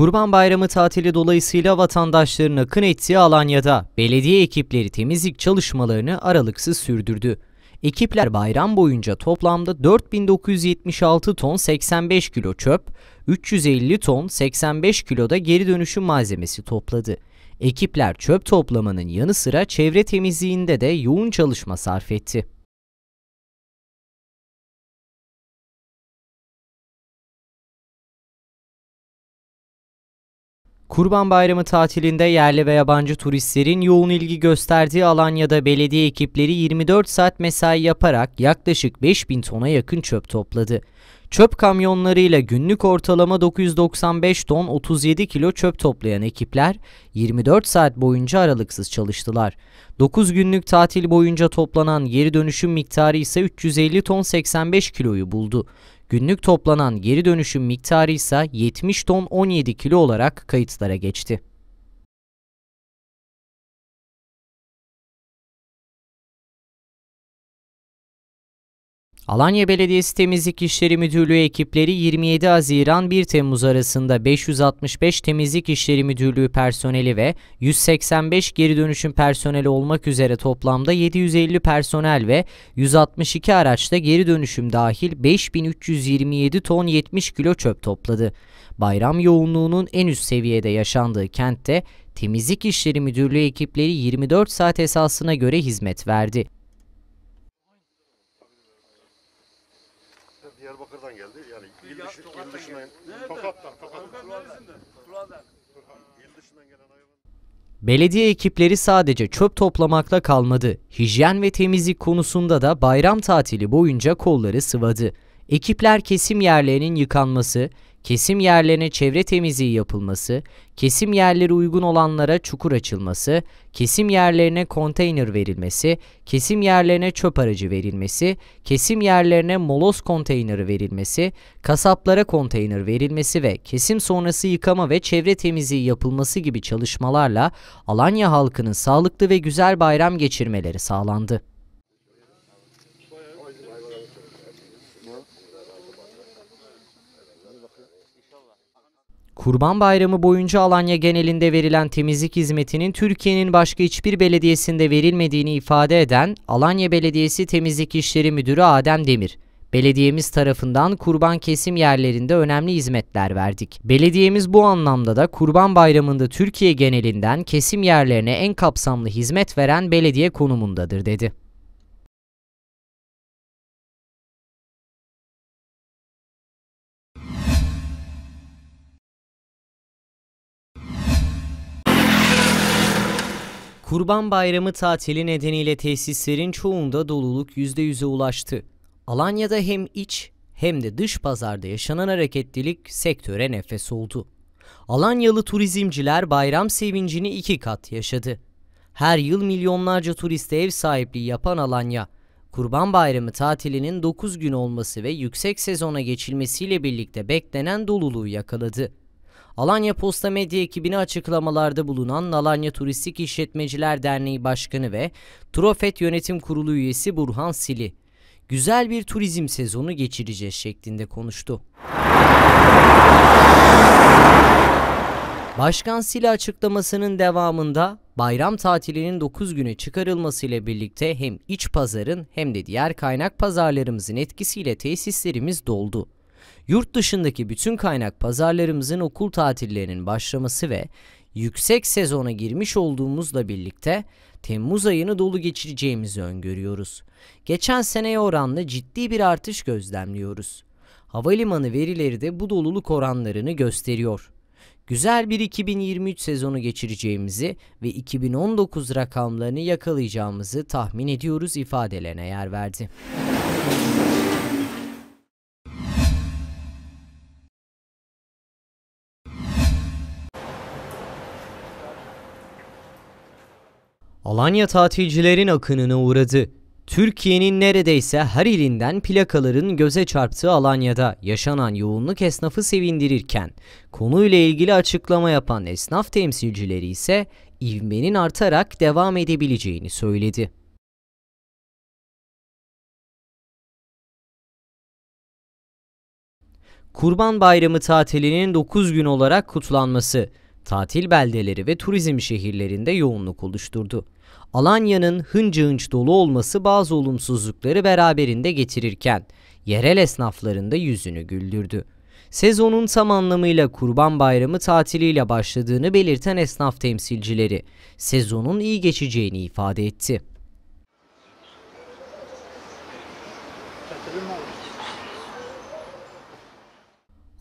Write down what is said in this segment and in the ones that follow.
Kurban Bayramı tatili dolayısıyla vatandaşların akın ettiği Alanya'da belediye ekipleri temizlik çalışmalarını aralıksız sürdürdü. Ekipler bayram boyunca toplamda 4976 ton 85 kilo çöp, 350 ton 85 kiloda geri dönüşüm malzemesi topladı. Ekipler çöp toplamanın yanı sıra çevre temizliğinde de yoğun çalışma sarf etti. Kurban Bayramı tatilinde yerli ve yabancı turistlerin yoğun ilgi gösterdiği Alanya'da belediye ekipleri 24 saat mesai yaparak yaklaşık 5000 tona yakın çöp topladı. Çöp kamyonlarıyla günlük ortalama 995 ton 37 kilo çöp toplayan ekipler 24 saat boyunca aralıksız çalıştılar. 9 günlük tatil boyunca toplanan geri dönüşüm miktarı ise 350 ton 85 kiloyu buldu. Günlük toplanan geri dönüşüm miktarı ise 70 ton 17 kilo olarak kayıtlara geçti. Alanya Belediyesi Temizlik İşleri Müdürlüğü ekipleri 27 Haziran-1 Temmuz arasında 565 Temizlik İşleri Müdürlüğü personeli ve 185 geri dönüşüm personeli olmak üzere toplamda 750 personel ve 162 araçta geri dönüşüm dahil 5327 ton 70 kilo çöp topladı. Bayram yoğunluğunun en üst seviyede yaşandığı kentte Temizlik İşleri Müdürlüğü ekipleri 24 saat esasına göre hizmet verdi. arkadaşlar Diyarbakır'dan geldi. Yani il, dışı, il dışından, Nerede? Tokat'tan, Tokat'tan. Turhan'dan. İl dışından gelen hayvan. Belediye ekipleri sadece çöp toplamakla kalmadı. Hijyen ve temizlik konusunda da bayram tatili boyunca kolları sıvadı. Ekipler kesim yerlerinin yıkanması, kesim yerlerine çevre temizliği yapılması, kesim yerleri uygun olanlara çukur açılması, kesim yerlerine konteyner verilmesi, kesim yerlerine çöp aracı verilmesi, kesim yerlerine molos konteyneri verilmesi, kasaplara konteyner verilmesi ve kesim sonrası yıkama ve çevre temizliği yapılması gibi çalışmalarla Alanya halkının sağlıklı ve güzel bayram geçirmeleri sağlandı. Kurban Bayramı boyunca Alanya genelinde verilen temizlik hizmetinin Türkiye'nin başka hiçbir belediyesinde verilmediğini ifade eden Alanya Belediyesi Temizlik İşleri Müdürü Adem Demir, Belediyemiz tarafından kurban kesim yerlerinde önemli hizmetler verdik. Belediyemiz bu anlamda da Kurban Bayramı'nda Türkiye genelinden kesim yerlerine en kapsamlı hizmet veren belediye konumundadır dedi. Kurban Bayramı tatili nedeniyle tesislerin çoğunda doluluk %100'e ulaştı. Alanya'da hem iç hem de dış pazarda yaşanan hareketlilik sektöre nefes oldu. Alanyalı turizmciler bayram sevincini iki kat yaşadı. Her yıl milyonlarca turiste ev sahipliği yapan Alanya, Kurban Bayramı tatilinin 9 gün olması ve yüksek sezona geçilmesiyle birlikte beklenen doluluğu yakaladı. Alanya Posta Medya ekibine açıklamalarda bulunan Alanya Turistik İşletmeciler Derneği Başkanı ve Trofet Yönetim Kurulu üyesi Burhan Sili, güzel bir turizm sezonu geçireceğiz şeklinde konuştu. Başkan Sili açıklamasının devamında bayram tatilinin 9 güne çıkarılmasıyla birlikte hem iç pazarın hem de diğer kaynak pazarlarımızın etkisiyle tesislerimiz doldu. Yurt dışındaki bütün kaynak pazarlarımızın okul tatillerinin başlaması ve yüksek sezona girmiş olduğumuzla birlikte Temmuz ayını dolu geçireceğimizi öngörüyoruz. Geçen seneye oranla ciddi bir artış gözlemliyoruz. Havalimanı verileri de bu doluluk oranlarını gösteriyor. Güzel bir 2023 sezonu geçireceğimizi ve 2019 rakamlarını yakalayacağımızı tahmin ediyoruz ifadelerine yer verdi. Alanya tatilcilerin akınına uğradı. Türkiye'nin neredeyse her ilinden plakaların göze çarptığı Alanya'da yaşanan yoğunluk esnafı sevindirirken konuyla ilgili açıklama yapan esnaf temsilcileri ise ivmenin artarak devam edebileceğini söyledi. Kurban Bayramı tatilinin 9 gün olarak kutlanması tatil beldeleri ve turizm şehirlerinde yoğunluk oluşturdu. Alanya'nın hınca hınç dolu olması bazı olumsuzlukları beraberinde getirirken yerel esnafların da yüzünü güldürdü. Sezonun tam anlamıyla Kurban Bayramı tatiliyle başladığını belirten esnaf temsilcileri sezonun iyi geçeceğini ifade etti.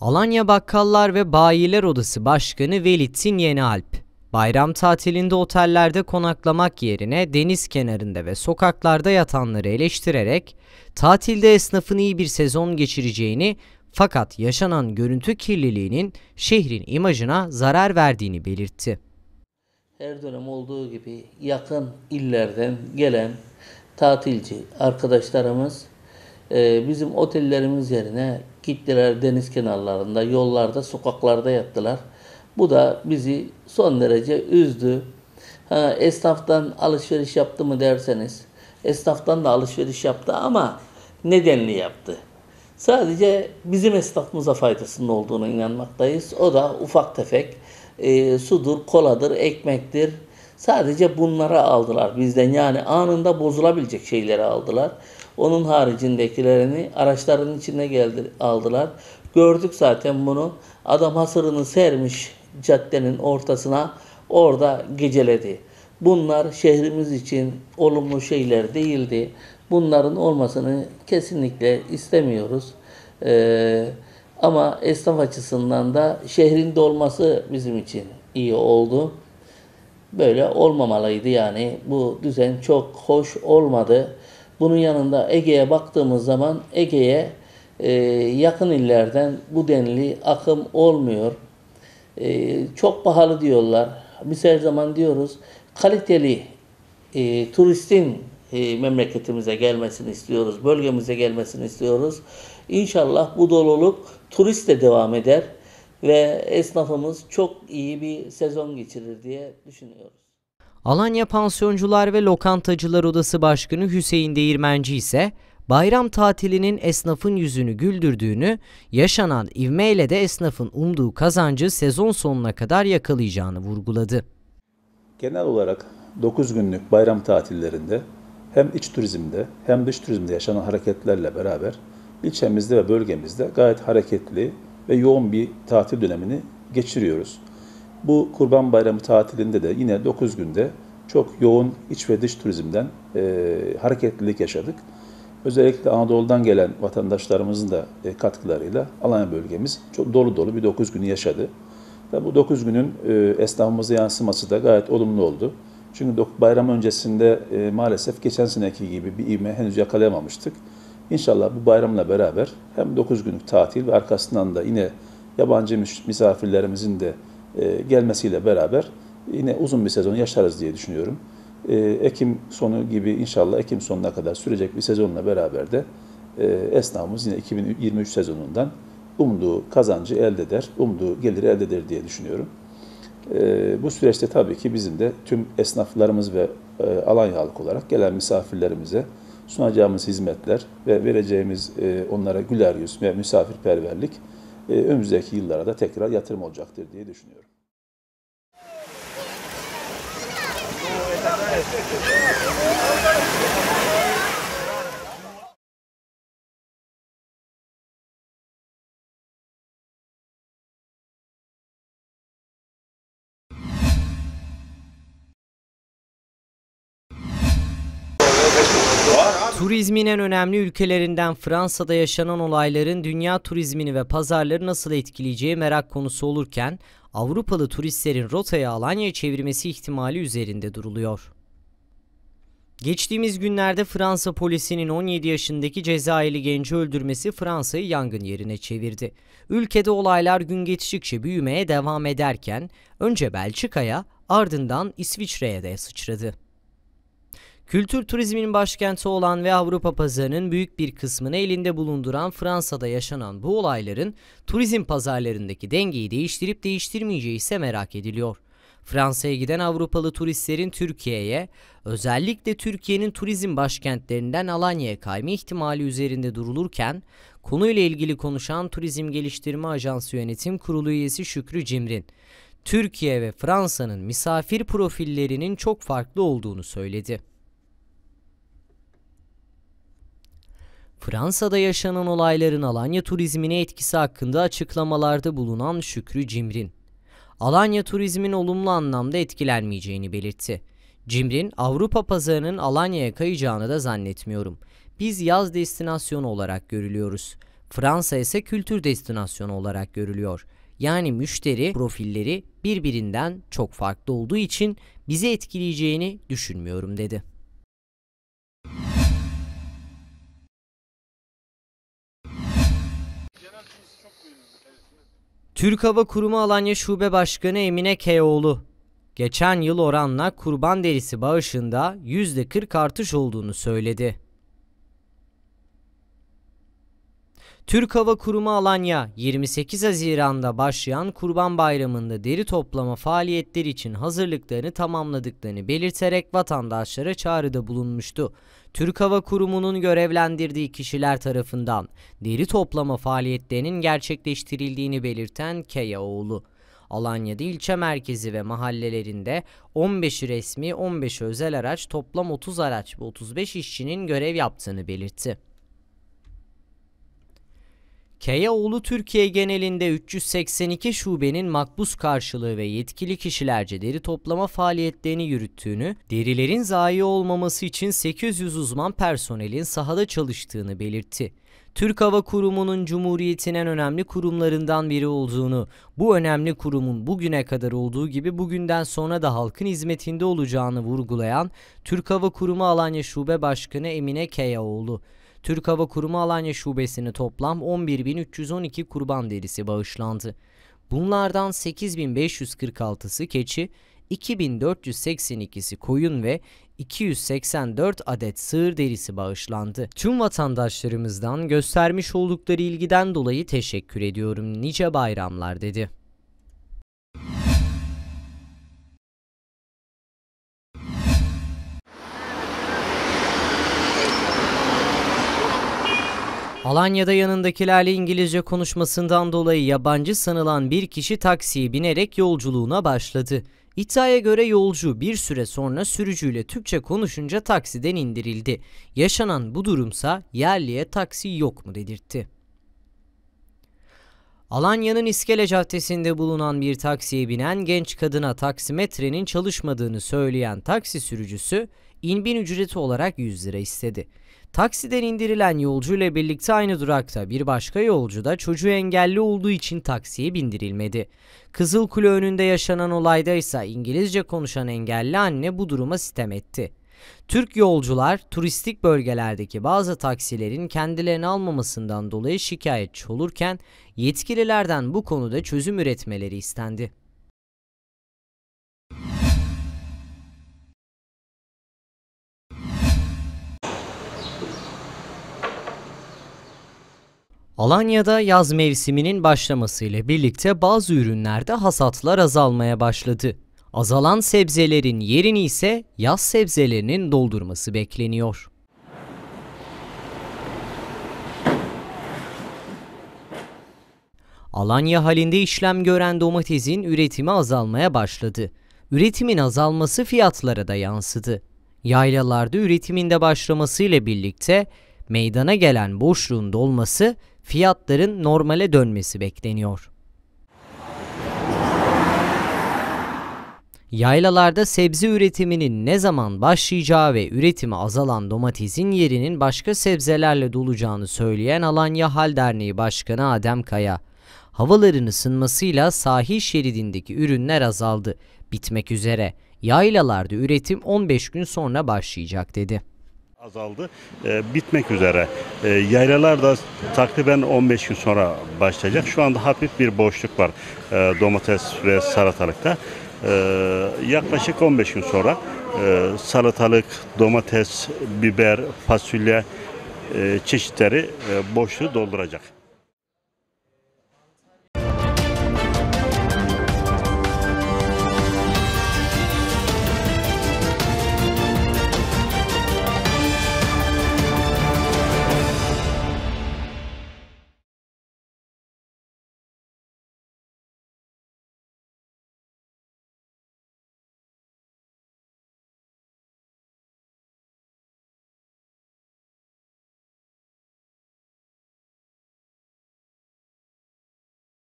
Alanya Bakkallar ve Bayiler Odası Başkanı Velittin Yenialp, bayram tatilinde otellerde konaklamak yerine deniz kenarında ve sokaklarda yatanları eleştirerek tatilde esnafın iyi bir sezon geçireceğini fakat yaşanan görüntü kirliliğinin şehrin imajına zarar verdiğini belirtti. Her dönem olduğu gibi yakın illerden gelen tatilci arkadaşlarımız e, bizim otellerimiz yerine Gittiler deniz kenarlarında, yollarda, sokaklarda yattılar. Bu da bizi son derece üzdü. Ha, esnaftan alışveriş yaptı mı derseniz, esnaftan da alışveriş yaptı ama nedenli yaptı. Sadece bizim esnafımıza faydasının olduğunu inanmaktayız. O da ufak tefek e, sudur, koladır, ekmektir. Sadece bunlara aldılar bizden. Yani anında bozulabilecek şeyleri aldılar. Onun haricindekilerini araçların içine geldi, aldılar. Gördük zaten bunu. Adam hasırını sermiş caddenin ortasına orada geceledi. Bunlar şehrimiz için olumlu şeyler değildi. Bunların olmasını kesinlikle istemiyoruz. Ee, ama esnaf açısından da şehrin dolması bizim için iyi oldu. Böyle olmamalıydı yani. Bu düzen çok hoş olmadı. Bunun yanında Ege'ye baktığımız zaman Ege'ye e, yakın illerden bu denli akım olmuyor. E, çok pahalı diyorlar. Biz her zaman diyoruz kaliteli e, turistin e, memleketimize gelmesini istiyoruz. Bölgemize gelmesini istiyoruz. İnşallah bu doluluk turistle devam eder ve esnafımız çok iyi bir sezon geçirir diye düşünüyoruz. Alanya Pansiyoncular ve Lokantacılar Odası Başkanı Hüseyin Değirmenci ise bayram tatilinin esnafın yüzünü güldürdüğünü, yaşanan ivmeyle de esnafın umduğu kazancı sezon sonuna kadar yakalayacağını vurguladı. Genel olarak 9 günlük bayram tatillerinde hem iç turizmde hem dış turizmde yaşanan hareketlerle beraber ilçemizde ve bölgemizde gayet hareketli ve yoğun bir tatil dönemini geçiriyoruz. Bu Kurban Bayramı tatilinde de yine 9 günde çok yoğun iç ve dış turizmden e, hareketlilik yaşadık. Özellikle Anadolu'dan gelen vatandaşlarımızın da e, katkılarıyla Alanya bölgemiz çok dolu dolu bir 9 günü yaşadı. Tabi bu 9 günün e, esnafımıza yansıması da gayet olumlu oldu. Çünkü bayram öncesinde e, maalesef geçen seneki gibi bir ivme henüz yakalayamamıştık. İnşallah bu bayramla beraber hem 9 günlük tatil ve arkasından da yine yabancı misafirlerimizin de e, gelmesiyle beraber yine uzun bir sezon yaşarız diye düşünüyorum. E, Ekim sonu gibi inşallah Ekim sonuna kadar sürecek bir sezonla beraber de e, esnafımız yine 2023 sezonundan umduğu kazancı elde eder, umduğu geliri elde eder diye düşünüyorum. Bu süreçte tabii ki bizim de tüm esnaflarımız ve alan halkı olarak gelen misafirlerimize sunacağımız hizmetler ve vereceğimiz onlara güler yüz ve misafirperverlik ee, önümüzdeki yıllara da tekrar yatırım olacaktır diye düşünüyorum. Turizmin en önemli ülkelerinden Fransa'da yaşanan olayların dünya turizmini ve pazarları nasıl etkileyeceği merak konusu olurken Avrupalı turistlerin rotayı Alanya'ya çevirmesi ihtimali üzerinde duruluyor. Geçtiğimiz günlerde Fransa polisinin 17 yaşındaki Cezayirli genci öldürmesi Fransa'yı yangın yerine çevirdi. Ülkede olaylar gün geçtikçe büyümeye devam ederken önce Belçika'ya ardından İsviçre'ye de sıçradı. Kültür turizminin başkenti olan ve Avrupa pazarının büyük bir kısmını elinde bulunduran Fransa'da yaşanan bu olayların turizm pazarlarındaki dengeyi değiştirip değiştirmeyeceği ise merak ediliyor. Fransa'ya giden Avrupalı turistlerin Türkiye'ye, özellikle Türkiye'nin turizm başkentlerinden Alanya'ya kayma ihtimali üzerinde durulurken, konuyla ilgili konuşan Turizm Geliştirme Ajansı Yönetim Kurulu üyesi Şükrü Cimrin, Türkiye ve Fransa'nın misafir profillerinin çok farklı olduğunu söyledi. Fransa'da yaşanan olayların Alanya turizmine etkisi hakkında açıklamalarda bulunan Şükrü Cimrin, Alanya turizmin olumlu anlamda etkilenmeyeceğini belirtti. Cimrin, Avrupa pazarının Alanya'ya kayacağını da zannetmiyorum. Biz yaz destinasyonu olarak görülüyoruz. Fransa ise kültür destinasyonu olarak görülüyor. Yani müşteri profilleri birbirinden çok farklı olduğu için bizi etkileyeceğini düşünmüyorum dedi. Türk Hava Kurumu Alanya Şube Başkanı Emine Keoğlu, geçen yıl oranla kurban derisi bağışında %40 artış olduğunu söyledi. Türk Hava Kurumu Alanya 28 Haziran'da başlayan Kurban Bayramı'nda deri toplama faaliyetleri için hazırlıklarını tamamladıklarını belirterek vatandaşlara çağrıda bulunmuştu. Türk Hava Kurumu'nun görevlendirdiği kişiler tarafından deri toplama faaliyetlerinin gerçekleştirildiğini belirten Keyaoğlu. Alanya'da ilçe merkezi ve mahallelerinde 15 resmi 15 özel araç toplam 30 araç ve 35 işçinin görev yaptığını belirtti. Keyaoğlu Türkiye genelinde 382 şubenin makbuz karşılığı ve yetkili kişilerce deri toplama faaliyetlerini yürüttüğünü, derilerin zayi olmaması için 800 uzman personelin sahada çalıştığını belirtti. Türk Hava Kurumu'nun Cumhuriyet'in en önemli kurumlarından biri olduğunu, bu önemli kurumun bugüne kadar olduğu gibi bugünden sonra da halkın hizmetinde olacağını vurgulayan Türk Hava Kurumu Alanya Şube Başkanı Emine Keyaoğlu, Türk Hava Kurumu Alanya Şubesi'ne toplam 11.312 kurban derisi bağışlandı. Bunlardan 8.546'sı keçi, 2482'si koyun ve 284 adet sığır derisi bağışlandı. Tüm vatandaşlarımızdan göstermiş oldukları ilgiden dolayı teşekkür ediyorum. Nice bayramlar dedi. Alanya'da yanındakilerle İngilizce konuşmasından dolayı yabancı sanılan bir kişi taksiye binerek yolculuğuna başladı. İddiaya göre yolcu bir süre sonra sürücüyle Türkçe konuşunca taksiden indirildi. Yaşanan bu durumsa yerliye taksi yok mu dedirtti. Alanya'nın İskele Caddesi'nde bulunan bir taksiye binen genç kadına taksimetrenin çalışmadığını söyleyen taksi sürücüsü inbin ücreti olarak 100 lira istedi. Taksiden indirilen yolcu ile birlikte aynı durakta bir başka yolcu da çocuğu engelli olduğu için taksiye bindirilmedi. Kızılkule önünde yaşanan olayda ise İngilizce konuşan engelli anne bu duruma sitem etti. Türk yolcular turistik bölgelerdeki bazı taksilerin kendilerini almamasından dolayı şikayetçi olurken yetkililerden bu konuda çözüm üretmeleri istendi. Alanya'da yaz mevsiminin başlamasıyla birlikte bazı ürünlerde hasatlar azalmaya başladı. Azalan sebzelerin yerini ise yaz sebzelerinin doldurması bekleniyor. Alanya halinde işlem gören domatesin üretimi azalmaya başladı. Üretimin azalması fiyatlara da yansıdı. Yaylalarda üretiminde başlamasıyla birlikte meydana gelen boşluğun dolması fiyatların normale dönmesi bekleniyor. Yaylalarda sebze üretiminin ne zaman başlayacağı ve üretimi azalan domatesin yerinin başka sebzelerle dolacağını söyleyen Alanya Hal Derneği Başkanı Adem Kaya, havaların ısınmasıyla sahil şeridindeki ürünler azaldı, bitmek üzere. Yaylalarda üretim 15 gün sonra başlayacak dedi azaldı. E, bitmek üzere. E, yaylalar da takriben 15 gün sonra başlayacak. Şu anda hafif bir boşluk var e, domates ve salatalıkta. Ee, yaklaşık 15 gün sonra e, salatalık, domates, biber, fasulye e, çeşitleri e, boşluğu dolduracak.